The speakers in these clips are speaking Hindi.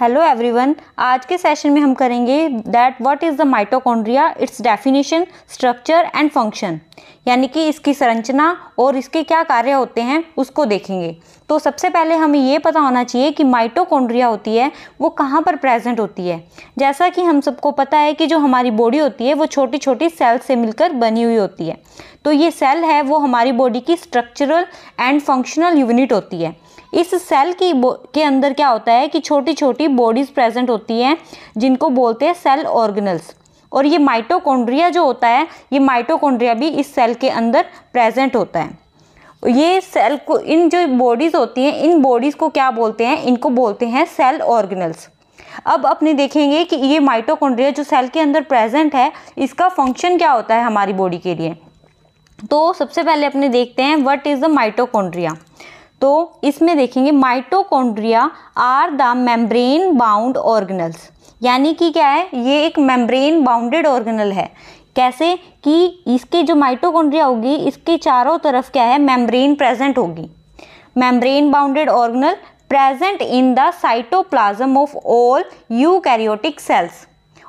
हेलो एवरीवन आज के सेशन में हम करेंगे that what is the mitochondria its definition structure and function यानी कि इसकी संरचना और इसके क्या कार्य होते हैं उसको देखेंगे तो सबसे पहले हमें ये पता होना चाहिए कि माइटोकॉन्ड्रिया होती है वो कहाँ पर प्रेजेंट होती है जैसा कि हम सबको पता है कि जो हमारी बॉडी होती है वो छोटी छोटी सेल से मिलकर बनी हुई होती है तो ये सेल है वो हमारी बॉडी की स्ट्रक्चरल एंड फंक्शनल यूनिट होती है इस सेल की के अंदर क्या होता है कि छोटी छोटी बॉडीज़ प्रेजेंट होती हैं जिनको बोलते हैं सेल ऑर्गेनल्स और ये माइटोकॉन्ड्रिया जो होता है ये माइटोकॉन्ड्रिया भी इस सेल के अंदर प्रेजेंट होता है ये सेल को इन जो बॉडीज़ होती हैं इन बॉडीज़ को क्या बोलते हैं इनको बोलते हैं सेल ऑर्गेनल्स अब अपने देखेंगे कि ये माइटोकॉन्ड्रिया जो सेल के अंदर प्रेजेंट है इसका फंक्शन क्या होता है हमारी बॉडी के लिए तो सबसे पहले अपने देखते हैं व्हाट इज़ द माइटोकॉन्ड्रिया तो इसमें देखेंगे mitochondria are the membrane bound organelles यानी कि क्या है ये एक मेम्ब्रेन बाउंडेड ऑर्गेनल है कैसे कि इसके जो माइटोकॉन्ड्रिया होगी इसके चारों तरफ क्या है मेम्ब्रेन प्रेजेंट होगी membrane bounded organelle present in the cytoplasm of all eukaryotic cells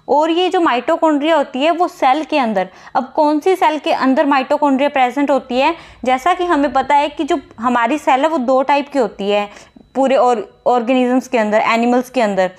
और ये जो माइटोकॉन्ड्रिया होती है वो सेल के अंदर अब कौन सी सेल के अंदर माइटोकॉन्ड्रिया प्रेजेंट होती है जैसा कि हमें पता है कि जो हमारी सेल है वो दो टाइप की होती है पूरे और ऑर्गेनिजम्स के अंदर एनिमल्स के अंदर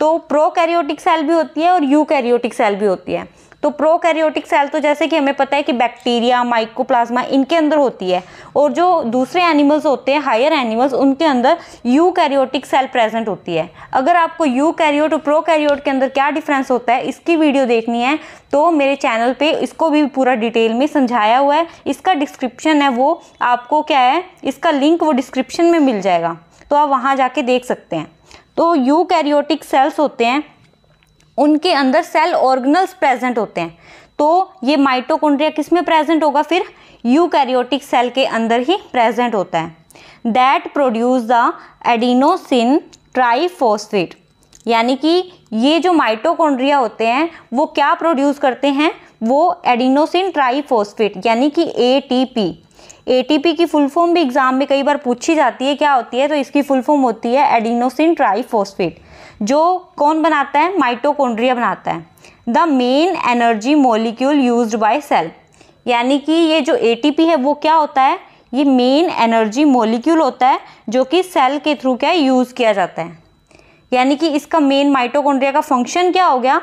तो प्रोकैरियोटिक सेल भी होती है और यूकैरियोटिक सेल भी होती है तो प्रोकैरियोटिक सेल तो जैसे कि हमें पता है कि बैक्टीरिया माइकोप्लाज्मा इनके अंदर होती है और जो दूसरे एनिमल्स होते हैं हायर एनिमल्स उनके अंदर कैरियोटिक सेल प्रेजेंट होती है अगर आपको यू कैरियोट और प्रो कैरियोट के अंदर क्या डिफरेंस होता है इसकी वीडियो देखनी है तो मेरे चैनल पे इसको भी पूरा डिटेल में समझाया हुआ है इसका डिस्क्रिप्शन है वो आपको क्या है इसका लिंक वो डिस्क्रिप्शन में मिल जाएगा तो आप वहाँ जाके देख सकते हैं तो यू सेल्स होते हैं उनके अंदर सेल ऑर्गनल्स प्रेजेंट होते हैं तो ये माइटोकॉन्ड्रिया किस में प्रेजेंट होगा फिर यूकैरियोटिक सेल के अंदर ही प्रेजेंट होता है that produce the adenosine triphosphate यानी कि ये जो माइटोकॉन्ड्रिया होते हैं वो क्या प्रोड्यूस करते हैं वो एडिनोसिन ट्राईफोस्फेट यानी कि ए एटीपी की फुल फॉर्म भी एग्जाम में कई बार पूछी जाती है क्या होती है तो इसकी फुल फॉर्म होती है एडिनोसिन ट्राईफोस्फेट जो कौन बनाता है माइटोकॉन्ड्रिया बनाता है the main energy molecule use by cell यानी कि ये जो ए है वो क्या होता है ये मेन एनर्जी मोलिक्यूल होता है जो कि सेल के थ्रू क्या यूज़ किया जाता है यानी कि इसका मेन माइटोकॉन्ड्रिया का फंक्शन क्या हो गया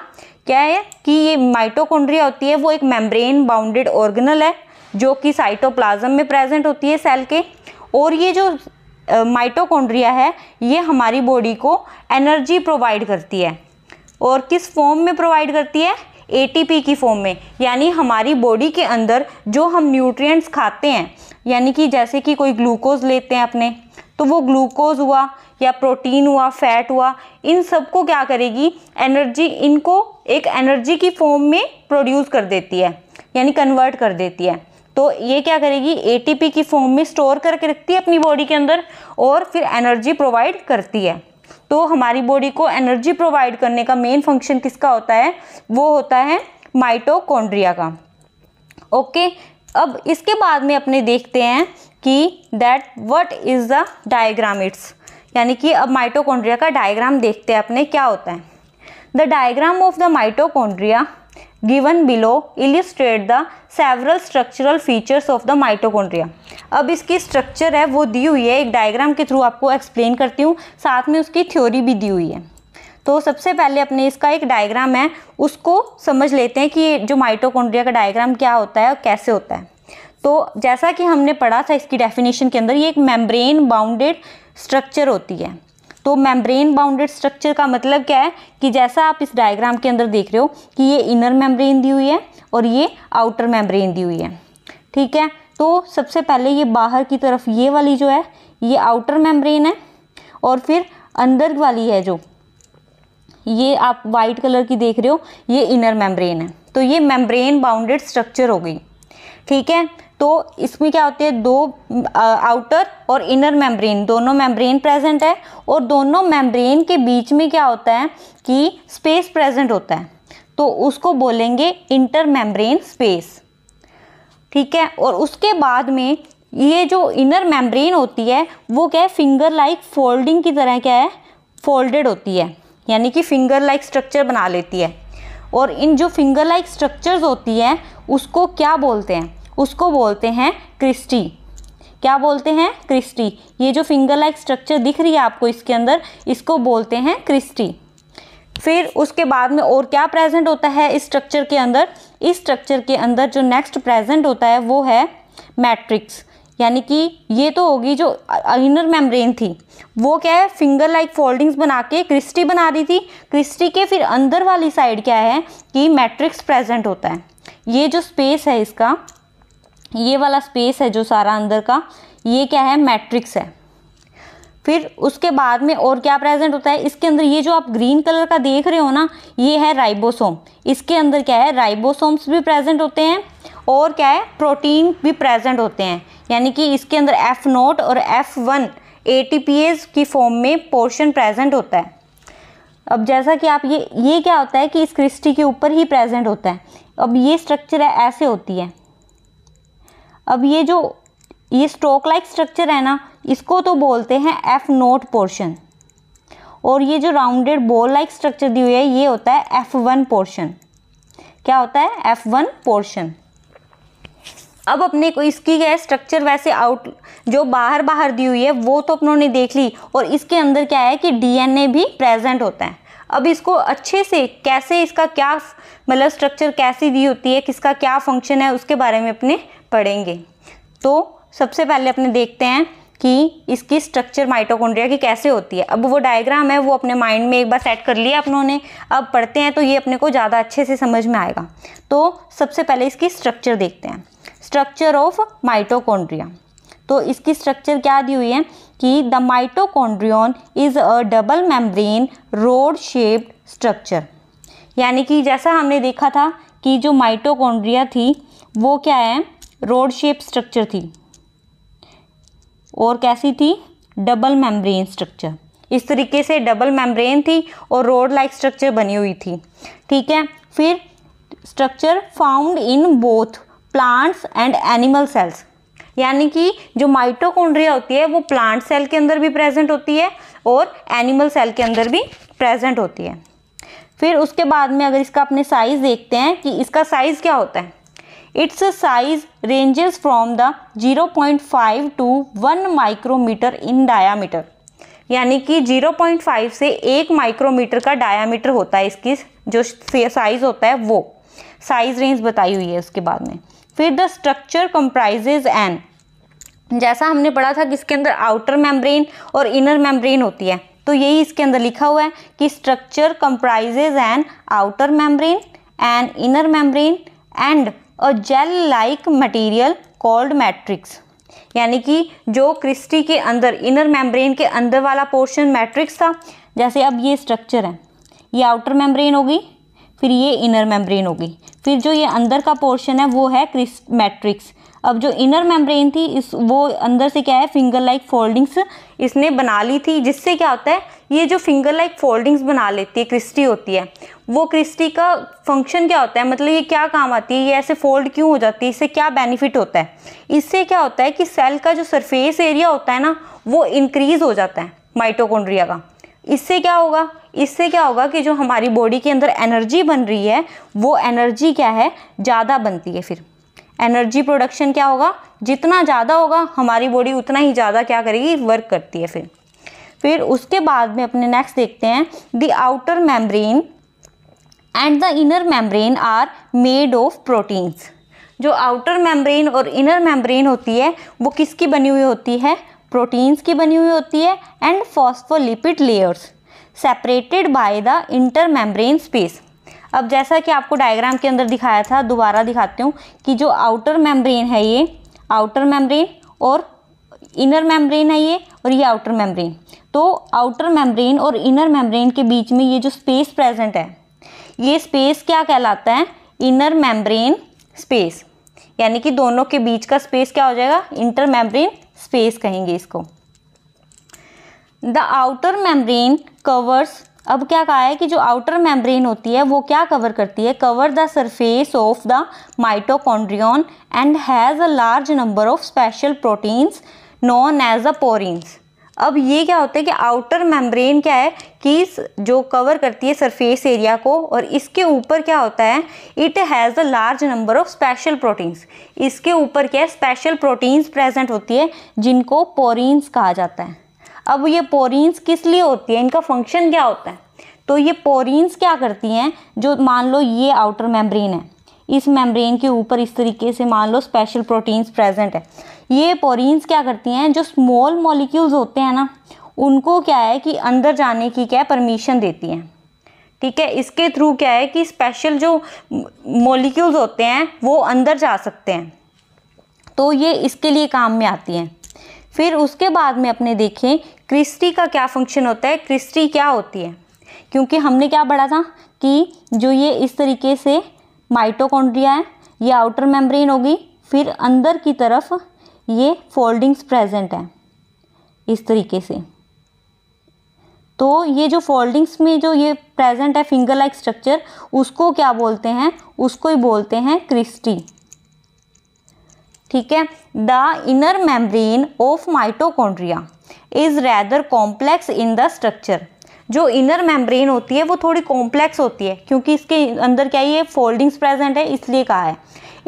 क्या है कि ये माइटोकॉन्ड्रिया होती है वो एक मेम्ब्रेन बाउंडेड ऑर्गेनल है जो कि साइटोप्लाज्म में प्रेजेंट होती है सेल के और ये जो माइटोकॉन्ड्रिया है ये हमारी बॉडी को एनर्जी प्रोवाइड करती है और किस फॉर्म में प्रोवाइड करती है एटीपी की फॉर्म में यानी हमारी बॉडी के अंदर जो हम न्यूट्रिएंट्स खाते हैं यानी कि जैसे कि कोई ग्लूकोज लेते हैं अपने तो वो ग्लूकोज हुआ या प्रोटीन हुआ फैट हुआ इन सबको क्या करेगी एनर्जी इनको एक एनर्जी की फॉर्म में प्रोड्यूस कर देती है यानी कन्वर्ट कर देती है तो ये क्या करेगी एटीपी की फॉर्म में स्टोर करके रखती है अपनी बॉडी के अंदर और फिर एनर्जी प्रोवाइड करती है तो हमारी बॉडी को एनर्जी प्रोवाइड करने का मेन फंक्शन किसका होता है वो होता है माइटोकॉन्ड्रिया का ओके अब इसके बाद में अपने देखते हैं कि that what is the diagram its यानी कि अब माइटोकॉन्ड्रिया का डायग्राम देखते हैं अपने क्या होता है the diagram of the mitochondria given below illustrate the several structural features of the mitochondria अब इसकी स्ट्रक्चर है वो दी हुई है एक डायग्राम के थ्रू आपको एक्सप्लेन करती हूँ साथ में उसकी थ्योरी भी दी हुई है तो सबसे पहले अपने इसका एक डायग्राम है उसको समझ लेते हैं कि जो माइटोकॉन्ड्रिया का डायग्राम क्या होता है और कैसे होता है तो जैसा कि हमने पढ़ा था इसकी डेफिनेशन के अंदर ये एक मेम्ब्रेन बाउंडेड स्ट्रक्चर होती है तो मेम्ब्रेन बाउंडेड स्ट्रक्चर का मतलब क्या है कि जैसा आप इस डायग्राम के अंदर देख रहे हो कि ये इनर मेम्ब्रेन दी हुई है और ये आउटर मेम्ब्रेन दी हुई है ठीक है तो सबसे पहले ये बाहर की तरफ ये वाली जो है ये आउटर मेम्ब्रेन है और फिर अंदर वाली है जो ये आप वाइट कलर की देख रहे हो ये इनर मेम्ब्रेन है तो ये मेम्ब्रेन बाउंडेड स्ट्रक्चर हो गई ठीक है तो इसमें क्या होती है दो आउटर और इनर मेम्ब्रेन दोनों मेम्ब्रेन प्रेजेंट है और दोनों मेम्ब्रेन के बीच में क्या होता है कि स्पेस प्रेजेंट होता है तो उसको बोलेंगे इंटर मेम्ब्रेन स्पेस ठीक है और उसके बाद में ये जो इनर मेम्ब्रेन होती है वो क्या है फिंगर लाइक फोल्डिंग की तरह क्या है फोल्डेड होती है यानी कि फिंगर लाइक स्ट्रक्चर बना लेती है और इन जो फिंगर लाइक स्ट्रक्चर्स होती हैं उसको क्या बोलते हैं उसको बोलते हैं क्रिस्टी क्या बोलते हैं क्रिस्टी ये जो फिंगर लाइक स्ट्रक्चर दिख रही है आपको इसके अंदर इसको बोलते हैं क्रिस्टी फिर उसके बाद में और क्या प्रेजेंट होता है इस स्ट्रक्चर के अंदर इस स्ट्रक्चर के अंदर जो नेक्स्ट प्रेजेंट होता है वो है मैट्रिक्स यानी कि ये तो होगी जो इनर मेम्ब्रेन थी वो क्या है फिंगर लाइक फोल्डिंग्स बना के क्रिस्टी बना रही थी क्रिस्टी के फिर अंदर वाली साइड क्या है कि मैट्रिक्स प्रेजेंट होता है ये जो स्पेस है इसका ये वाला स्पेस है जो सारा अंदर का ये क्या है मैट्रिक्स है फिर उसके बाद में और क्या प्रेजेंट होता है इसके अंदर ये जो आप ग्रीन कलर का देख रहे हो ना ये है राइबोसोम इसके अंदर क्या है राइबोसोम्स भी प्रेजेंट होते हैं और क्या है प्रोटीन भी प्रेजेंट होते हैं यानी कि इसके अंदर एफ़ नोट और एफ़ वन ए की फॉर्म में पोर्शन प्रेजेंट होता है अब जैसा कि आप ये ये क्या होता है कि इस क्रिस्टी के ऊपर ही प्रेजेंट होता है अब ये स्ट्रक्चर है ऐसे होती है अब ये जो ये स्ट्रोक लाइक स्ट्रक्चर है ना इसको तो बोलते हैं एफ नोट पोर्शन और ये जो राउंडेड बॉल लाइक स्ट्रक्चर दी हुई है ये होता है एफ वन पोर्शन क्या होता है एफ वन पोर्शन अब अपने को इसकी क्या स्ट्रक्चर वैसे आउट जो बाहर बाहर दी हुई है वो तो अपनों ने देख ली और इसके अंदर क्या है कि डीएनए भी प्रेजेंट होता है अब इसको अच्छे से कैसे इसका क्या मतलब स्ट्रक्चर कैसी दी होती है किसका क्या फंक्शन है उसके बारे में अपने पढ़ेंगे तो सबसे पहले अपने देखते हैं कि इसकी स्ट्रक्चर माइटोकॉन्ड्रिया की कैसे होती है अब वो डायग्राम है वो अपने माइंड में एक बार सेट कर लिया अपनों ने अब पढ़ते हैं तो ये अपने को ज़्यादा अच्छे से समझ में आएगा तो सबसे पहले इसकी स्ट्रक्चर देखते हैं स्ट्रक्चर ऑफ माइटोकॉन्ड्रिया तो इसकी स्ट्रक्चर क्या दी हुई है कि the mitochondrion is a double membrane rod shaped structure यानी कि जैसा हमने देखा था कि जो माइटोकॉन्ड्रिया थी वो क्या है रोड शेप स्ट्रक्चर थी और कैसी थी डबल मेम्ब्रेन स्ट्रक्चर इस तरीके से डबल मेम्ब्रेन थी और रोड लाइक स्ट्रक्चर बनी हुई थी ठीक है फिर structure found in both plants and animal cells यानी कि जो माइटोकॉन्ड्रिया होती है वो प्लांट सेल के अंदर भी प्रेजेंट होती है और एनिमल सेल के अंदर भी प्रेजेंट होती है फिर उसके बाद में अगर इसका अपने साइज़ देखते हैं कि इसका साइज़ क्या होता है its size ranges from the 0.5 to 1 micrometre in diameter यानी कि 0.5 से 1 माइक्रोमीटर का डायामीटर होता है इसकी जो साइज़ होता है वो साइज़ रेंज बताई हुई है उसके बाद में फिर द स्ट्रक्चर कंप्राइजेज एन जैसा हमने पढ़ा था कि इसके अंदर आउटर मेम्ब्रेन और इनर मेम्ब्रेन होती है तो यही इसके अंदर लिखा हुआ है कि structure comprises an outer membrane and inner membrane and a gel like material called matrix यानी कि जो क्रिस्टी के अंदर इनर मेम्ब्रेन के अंदर वाला पोर्शन मैट्रिक्स था जैसे अब ये स्ट्रक्चर है ये आउटर मेम्ब्रेन होगी फिर ये इनर मेम्ब्रेन होगी फिर जो ये अंदर का पोर्शन है वो है क्रिस मैट्रिक्स अब जो इनर मेम्ब्रेन थी इस वो अंदर से क्या है फिंगर लाइक फोल्डिंग्स इसने बना ली थी जिससे क्या होता है ये जो फिंगर लाइक फोल्डिंग्स बना लेती है क्रिस्टी होती है वो क्रिस्टी का फंक्शन क्या होता है मतलब ये क्या काम आती है ये ऐसे फोल्ड क्यों हो जाती है इससे क्या बेनिफिट होता है इससे क्या होता है कि सेल का जो सरफेस एरिया होता है ना वो इंक्रीज़ हो जाता है माइटोकोन्ड्रिया का इससे क्या होगा इससे क्या होगा कि जो हमारी बॉडी के अंदर एनर्जी बन रही है वो एनर्जी क्या है ज़्यादा बनती है फिर एनर्जी प्रोडक्शन क्या होगा जितना ज़्यादा होगा हमारी बॉडी उतना ही ज़्यादा क्या करेगी वर्क करती है फिर फिर उसके बाद में अपने नेक्स्ट देखते हैं the outer membrane and the inner membrane are made of proteins जो आउटर मेम्ब्रेन और इनर मेम्ब्रेन होती है वो किसकी बनी हुई होती है प्रोटीन्स की बनी हुई होती है and phospholipid layers separated by the intermembrane space अब जैसा कि आपको डायग्राम के अंदर दिखाया था दोबारा दिखाती हूँ कि जो आउटर मेम्ब्रेन है ये आउटर मेम्ब्रेन और इनर मेम्ब्रेन है ये और ये आउटर मेम्ब्रेन तो आउटर मेम्ब्रेन और इनर मेम्ब्रेन के बीच में ये जो स्पेस प्रेजेंट है ये स्पेस क्या कहलाता है इनर मेम्ब्रेन स्पेस यानी कि दोनों के बीच का स्पेस क्या हो जाएगा इंटर मेम्ब्रेन स्पेस कहेंगे इसको द आउटर मेम्ब्रेन कवर्स अब क्या कहा है कि जो आउटर मेम्ब्रेन होती है वो क्या कवर करती है cover the surface of the mitochondrion and has a large number of special proteins known as a porins अब ये क्या होता है कि आउटर मेम्ब्रेन क्या है कीस जो कवर करती है सरफेस एरिया को और इसके ऊपर क्या होता है it has a large number of special proteins इसके ऊपर क्या है स्पेशल प्रोटीन्स प्रेजेंट होती है जिनको पोरीन्स कहा जाता है अब ये पोरीन्स किस लिए होती है इनका फंक्शन क्या होता है तो ये पोरीन्स क्या करती हैं जो मान लो ये आउटर मेम्ब्रेन है इस मेम्ब्रेन के ऊपर इस तरीके से मान लो स्पेशल प्रोटीन्स प्रेजेंट है ये पोरिन्स क्या करती हैं जो स्मॉल मॉलिक्यूल्स होते हैं ना उनको क्या है कि अंदर जाने की क्या परमिशन देती हैं ठीक है इसके थ्रू क्या है कि स्पेशल जो मॉलिक्यूल्स होते हैं वो अंदर जा सकते हैं तो ये इसके लिए काम में आती हैं फिर उसके बाद में अपने देखें क्रिस्टी का क्या फंक्शन होता है क्रिस्टी क्या होती है क्योंकि हमने क्या पढ़ा था कि जो ये इस तरीके से माइटोकॉन्ड्रिया है ये आउटर मेम्ब्रेन होगी फिर अंदर की तरफ ये फोल्डिंग्स प्रेजेंट हैं इस तरीके से तो ये जो फोल्डिंग्स में जो ये प्रेजेंट है फिंगर लाइक स्ट्रक्चर उसको क्या बोलते हैं उसको ही बोलते हैं क्रिस्टी ठीक है the inner membrane of mitochondria is rather complex in the structure जो इनर मेम्ब्रेन होती है वो थोड़ी कॉम्प्लेक्स होती है क्योंकि इसके अंदर क्या ये फोल्डिंग्स प्रेजेंट है इसलिए कहा है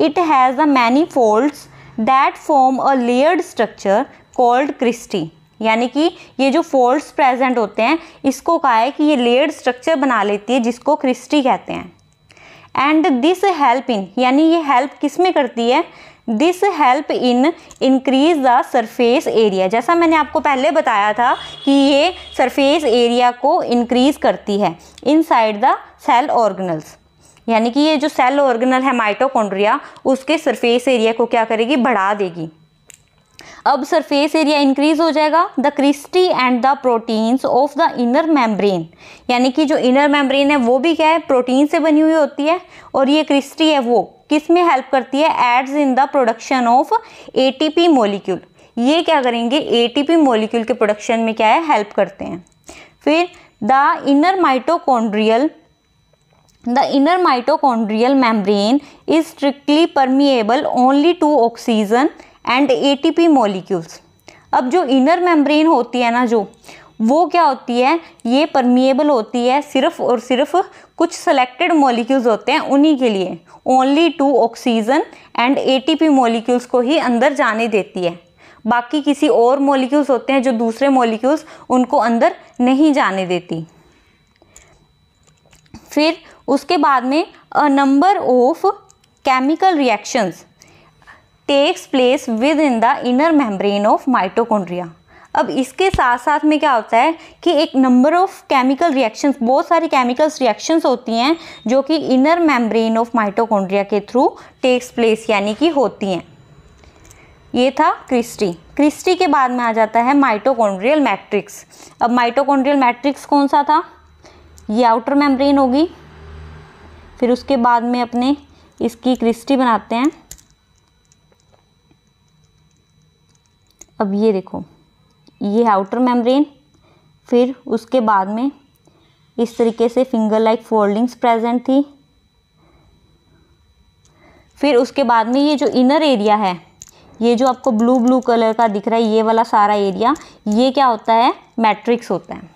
it has a many folds that form a layered structure called cristae यानी कि ये जो फोल्ड्स प्रेजेंट होते हैं इसको कहा है कि ये लेयर्ड स्ट्रक्चर बना लेती है जिसको क्रिस्टी कहते हैं एंड दिस हेल्प इन यानी ये हेल्प किस में करती है this help in increase the surface area जैसा मैंने आपको पहले बताया था कि ये सरफेस एरिया को इंक्रीज करती है इनसाइड द सेल ऑर्गनल्स यानी कि ये जो सेल ऑर्गेनल है माइटोकॉन्ड्रिया उसके सरफेस एरिया को क्या करेगी बढ़ा देगी अब सरफेस एरिया इंक्रीज हो जाएगा the cristae and the proteins of the inner membrane यानी कि जो इनर मेम्ब्रेन है वो भी क्या है प्रोटीन से बनी हुई होती है और ये क्रिस्टी है वो किस में हेल्प करती है aids in the production of ATP molecule ये क्या करेंगे एटीपी मॉलिक्यूल के प्रोडक्शन में क्या है हेल्प करते हैं फिर the inner mitochondrial the inner mitochondrial inner is strictly permeable only to oxygen and A T P molecules अब जो इनर membrane होती है ना जो वो क्या होती है ये परमिएबल होती है सिर्फ और सिर्फ कुछ सेलेक्टेड मोलिक्यूल्स होते हैं उन्हीं के लिए only to oxygen and A T P molecules को ही अंदर जाने देती है बाकी किसी और मोलिक्यूल्स होते हैं जो दूसरे मोलिक्यूल्स उनको अंदर नहीं जाने देती फिर उसके बाद में a number of chemical reactions takes place within the inner membrane of mitochondria अब इसके साथ साथ में क्या होता है कि एक नंबर ऑफ केमिकल रिएक्शंस बहुत सारी केमिकल्स रिएक्शंस होती हैं जो कि इनर मेम्ब्रेन ऑफ माइटोकॉन्ड्रिया के थ्रू टेक्स प्लेस यानी कि होती हैं ये था क्रिस्टी क्रिस्टी के बाद में आ जाता है माइटोकॉन्ड्रियल मैट्रिक्स अब माइटोकॉन्ड्रियल मैट्रिक्स कौन सा था ये आउटर मेम्ब्रेन होगी फिर उसके बाद में अपने इसकी क्रिस्टी बनाते हैं अब ये देखो ये है आउटर मेम्ब्रेन फिर उसके बाद में इस तरीके से फिंगर लाइक फोल्डिंग्स प्रेजेंट थी फिर उसके बाद में ये जो इनर एरिया है ये जो आपको ब्लू ब्लू कलर का दिख रहा है ये वाला सारा एरिया ये क्या होता है मैट्रिक्स होता है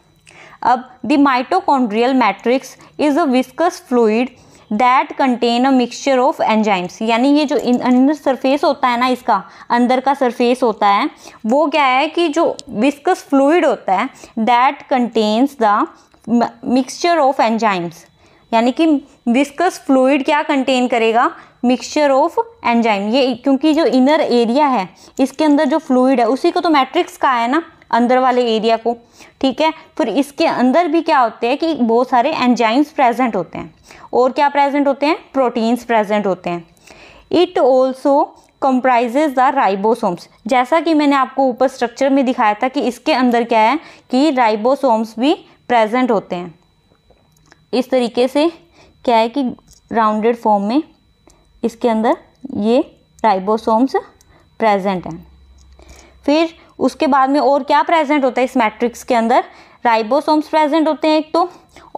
अब the mitochondrial matrix is a viscous fluid that contain a mixture of enzymes यानी ये जो अंदर सरफेस होता है ना इसका अंदर का सरफेस होता है वो क्या है कि जो विस्कस फ्लूड होता है that contains the mixture of enzymes यानी कि विस्कस फ्लूड क्या कंटेन करेगा मिक्सचर ऑफ एंजाइम ये क्योंकि जो इनर एरिया है इसके अंदर जो फ्लूड है उसी को तो मैट्रिक्स का है ना अंदर वाले एरिया को ठीक है फिर इसके अंदर भी क्या होते हैं कि बहुत सारे एंजाइम्स प्रेजेंट होते हैं और क्या प्रेजेंट होते हैं प्रोटीन्स प्रेजेंट होते हैं it also comprises the ribosomes जैसा कि मैंने आपको ऊपर स्ट्रक्चर में दिखाया था कि इसके अंदर क्या है कि राइबोसोम्स भी प्रेजेंट होते हैं इस तरीके से क्या है कि राउंडेड फॉर्म में इसके अंदर ये राइबोसोम्स प्रेजेंट हैं फिर उसके बाद में और क्या प्रेजेंट होता है इस मैट्रिक्स के अंदर राइबोसोम्स प्रेजेंट होते हैं एक तो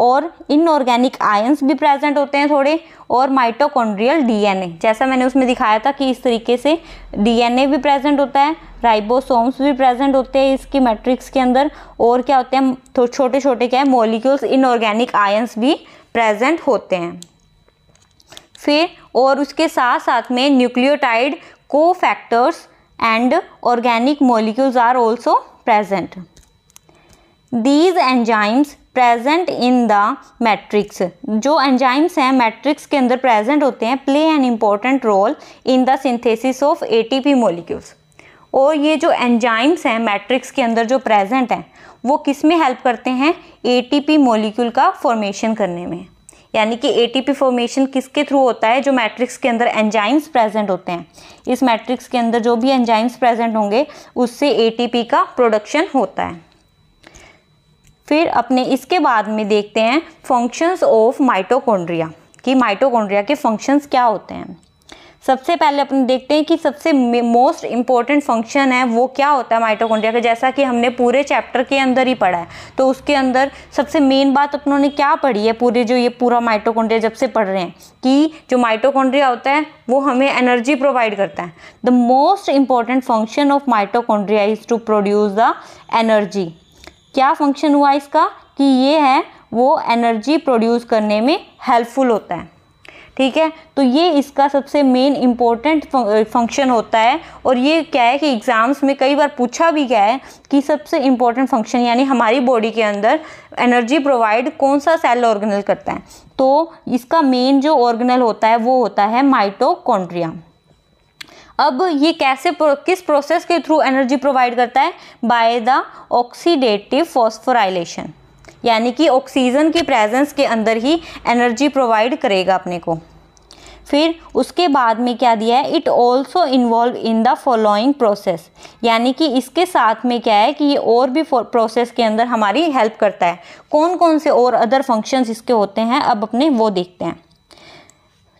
और इनऑर्गेनिक आयंस भी प्रेजेंट होते हैं थोड़े और माइटोकॉन्ड्रियल डीएनए जैसा मैंने उसमें दिखाया था कि इस तरीके से डीएनए भी प्रेजेंट होता है राइबोसोम्स भी प्रेजेंट होते हैं इसकी मैट्रिक्स के अंदर और क्या होते हैं तो छोटे छोटे क्या है मोलिक्यूल्स इनऑर्गेनिक आयंस भी प्रेजेंट होते हैं फिर और उसके साथ साथ में nucleotide cofactors and organic molecules are also present. These enzymes present in the matrix. जो enzymes हैं matrix के अंदर present होते हैं play an important role in the synthesis of ATP molecules. और ये जो एंजाइम्स हैं मैट्रिक्स के अंदर जो प्रेजेंट हैं वो किस में हेल्प करते हैं एटीपी मॉलिक्यूल का फॉर्मेशन करने में यानी कि एटीपी फॉर्मेशन किसके थ्रू होता है जो मैट्रिक्स के अंदर एंजाइम्स प्रेजेंट होते हैं इस मैट्रिक्स के अंदर जो भी एंजाइम्स प्रेजेंट होंगे उससे एटीपी का प्रोडक्शन होता है फिर अपने इसके बाद में देखते हैं फंक्शंस ऑफ माइटोकॉन्ड्रिया कि माइटोकॉन्ड्रिया के फंक्शंस क्या होते हैं सबसे पहले अपन देखते हैं कि सबसे मोस्ट इंपॉर्टेंट फंक्शन है वो क्या होता है माइटोकॉन्ड्रिया का जैसा कि हमने पूरे चैप्टर के अंदर ही पढ़ा है तो उसके अंदर सबसे मेन बात अपनों ने क्या पढ़ी है पूरे जो ये पूरा माइटोकॉन्ड्रिया जब से पढ़ रहे हैं कि जो माइटोकॉन्ड्रिया होता है वो हमें एनर्जी प्रोवाइड करता है the most important function of mitochondria is to produce the energy क्या फंक्शन हुआ इसका कि ये है वो एनर्जी प्रोड्यूस करने में हेल्पफुल होता है ठीक है तो ये इसका सबसे मेन इम्पोर्टेंट फंक्शन होता है और ये क्या है कि एग्ज़ाम्स में कई बार पूछा भी गया है कि सबसे इम्पोर्टेंट फंक्शन यानी हमारी बॉडी के अंदर एनर्जी प्रोवाइड कौन सा सेल ऑर्गेनल करता है तो इसका मेन जो ऑर्गेनल होता है वो होता है माइटोकॉन्ड्रिया अब ये कैसे प्रो, किस प्रोसेस के थ्रू एनर्जी प्रोवाइड करता है बाय द ऑक्सीडेटिव फॉस्फोराइलेशन यानी कि ऑक्सीजन की प्रेजेंस के अंदर ही एनर्जी प्रोवाइड करेगा अपने को फिर उसके बाद में क्या दिया है it also involve in the following process यानी कि इसके साथ में क्या है कि ये और भी प्रोसेस के अंदर हमारी हेल्प करता है कौन कौन से और अदर फंक्शंस इसके होते हैं अब अपने वो देखते हैं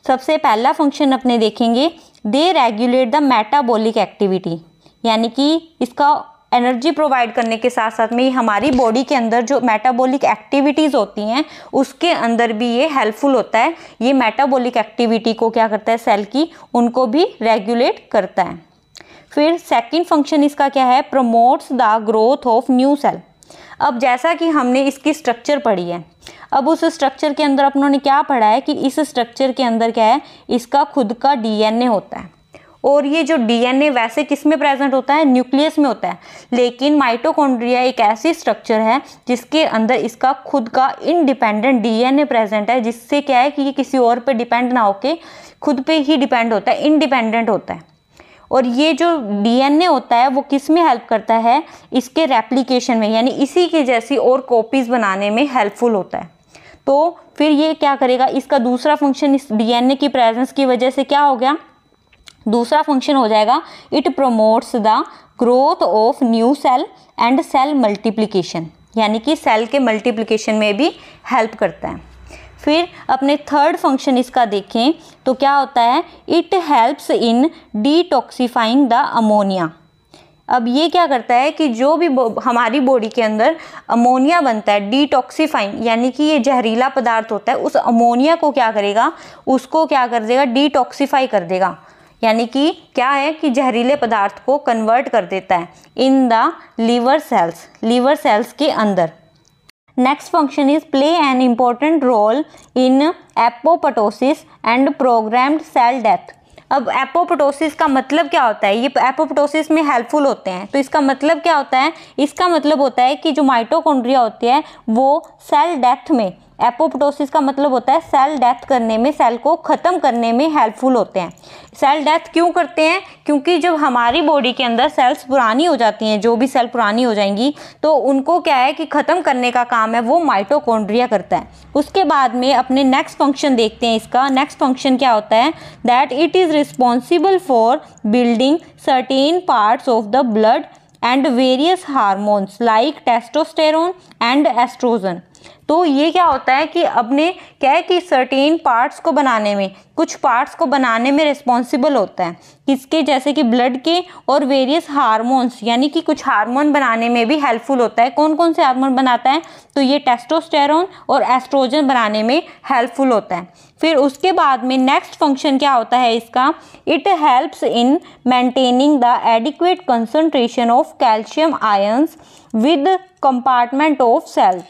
सबसे पहला फंक्शन अपने देखेंगे they regulate the metabolic activity यानी कि इसका एनर्जी प्रोवाइड करने के साथ साथ में ये हमारी बॉडी के अंदर जो मेटाबॉलिक एक्टिविटीज़ होती हैं उसके अंदर भी ये हेल्पफुल होता है ये मेटाबॉलिक एक्टिविटी को क्या करता है सेल की उनको भी रेगुलेट करता है फिर सेकंड फंक्शन इसका क्या है promotes the growth of new cell अब जैसा कि हमने इसकी स्ट्रक्चर पढ़ी है अब उस स्ट्रक्चर के अंदर अपनों ने क्या पढ़ा है कि इस स्ट्रक्चर के अंदर क्या है इसका खुद का डी होता है और ये जो डीएनए वैसे किस में प्रेजेंट होता है न्यूक्लियस में होता है लेकिन माइटोकॉन्ड्रिया एक ऐसी स्ट्रक्चर है जिसके अंदर इसका खुद का इनडिपेंडेंट डीएनए प्रेजेंट है जिससे क्या है कि ये किसी और पे डिपेंड ना होके खुद पे ही डिपेंड होता है इनडिपेंडेंट होता है और ये जो डीएनए होता है वो किस में हेल्प करता है इसके रेप्लीकेशन में यानी इसी के जैसी और कॉपीज़ बनाने में हेल्पफुल होता है तो फिर ये क्या करेगा इसका दूसरा फंक्शन इस डीएनए की प्रेजेंस की वजह से क्या हो गया दूसरा फंक्शन हो जाएगा it promotes the growth of new cell and cell multiplication यानी कि सेल के मल्टीप्लीकेशन में भी हेल्प करता है फिर अपने थर्ड फंक्शन इसका देखें तो क्या होता है it helps in detoxifying the ammonia अब ये क्या करता है कि जो भी हमारी बॉडी के अंदर अमोनिया बनता है डिटॉक्सीफाइंग यानी कि ये जहरीला पदार्थ होता है उस अमोनिया को क्या करेगा उसको क्या कर देगा डिटॉक्सीफाई कर देगा यानी कि क्या है कि जहरीले पदार्थ को कन्वर्ट कर देता है in the liver cells liver cells के अंदर next function is play an important role in apoptosis and programmed cell death अब एपोपटोसिस का मतलब क्या होता है ये एपोपटोसिस में हेल्पफुल होते हैं तो इसका मतलब क्या होता है इसका मतलब होता है कि जो माइटोकॉन्ड्रिया होती है वो सेल डेथ में एपोप्टोसिस का मतलब होता है सेल डेथ करने में सेल को ख़त्म करने में हेल्पफुल होते हैं सेल डेथ क्यों करते हैं क्योंकि जब हमारी बॉडी के अंदर सेल्स पुरानी हो जाती हैं जो भी सेल पुरानी हो जाएंगी तो उनको क्या है कि ख़त्म करने का काम है वो माइटोकॉन्ड्रिया करता है उसके बाद में अपने नेक्स्ट फंक्शन देखते हैं इसका नेक्स्ट फंक्शन क्या होता है that it is responsible for building certain parts of the blood and various hormones like testosterone and oestrogen तो ये क्या होता है कि अपने क्या है कि सर्टेन पार्ट्स को बनाने में कुछ पार्ट्स को बनाने में रिस्पॉन्सिबल होता है किसके जैसे कि ब्लड के और वेरियस हारमोन्स यानी कि कुछ हारमोन बनाने में भी हेल्पफुल होता है कौन कौन से हारमोन बनाता है तो ये टेस्टोस्टेरोन और एस्ट्रोजन बनाने में हेल्पफुल होता है फिर उसके बाद में नेक्स्ट फंक्शन क्या होता है इसका it helps in maintaining the adequate concentration of calcium ions with compartment of cells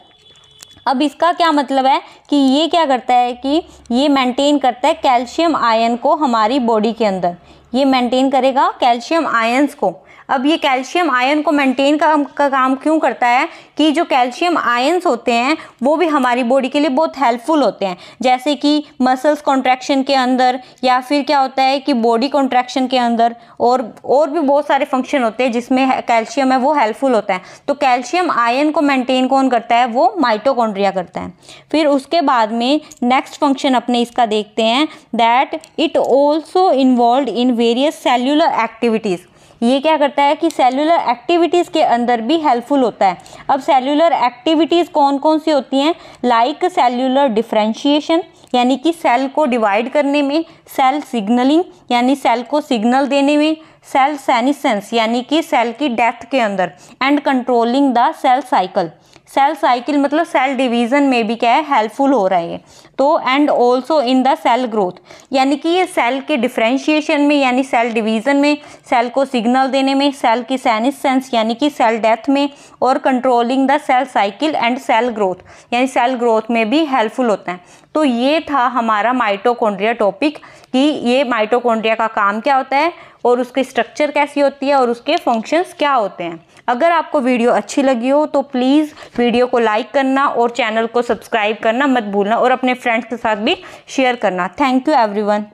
अब इसका क्या मतलब है कि ये क्या करता है कि ये मेंटेन करता है कैल्शियम आयन को हमारी बॉडी के अंदर ये मेंटेन करेगा कैल्शियम आयन्स को अब ये कैल्शियम आयन को मेंटेन का, का काम क्यों करता है कि जो कैल्शियम आयन्स होते हैं वो भी हमारी बॉडी के लिए बहुत हेल्पफुल होते हैं जैसे कि मसल्स कॉन्ट्रैक्शन के अंदर या फिर क्या होता है कि बॉडी कॉन्ट्रैक्शन के अंदर और और भी बहुत सारे फंक्शन होते हैं जिसमें कैल्शियम है वो हेल्पफुल होता है तो कैल्शियम आयन को मेंटेन कौन करता है वो माइटोकॉन्ड्रिया करता है फिर उसके बाद में नेक्स्ट फंक्शन अपने इसका देखते हैं that it also involve in various cellular activities ये क्या करता है कि सेलुलर एक्टिविटीज़ के अंदर भी हेल्पफुल होता है अब सेलुलर एक्टिविटीज़ कौन कौन सी होती हैं लाइक सेलुलर डिफ्रेंशिएशन यानी कि सेल को डिवाइड करने में सेल सिग्नलिंग यानी सेल को सिग्नल देने में सेल सैनिसेंस यानी कि सेल की डेथ के अंदर and controlling the cell cycle cell cycle मतलब सेल डिवीज़न में भी क्या है हेल्पफुल हो रहा है तो and also in the cell growth यानी कि ये सेल के डिफ्रेंशिएशन में यानी सेल डिवीज़न में सेल को सिग्नल देने में सेल की सैनिसेंस यानी कि सेल डेथ में और controlling the cell cycle and cell growth यानी सेल ग्रोथ में भी हेल्पफुल होता है तो ये था हमारा माइटोकोंड्रिया टॉपिक कि ये माइटोकोंड्रिया का काम क्या होता है और उसकी स्ट्रक्चर कैसी होती है और उसके फंक्शंस क्या होते हैं अगर आपको वीडियो अच्छी लगी हो तो प्लीज़ वीडियो को लाइक करना और चैनल को सब्सक्राइब करना मत भूलना और अपने फ्रेंड्स के साथ भी शेयर करना थैंक यू एवरी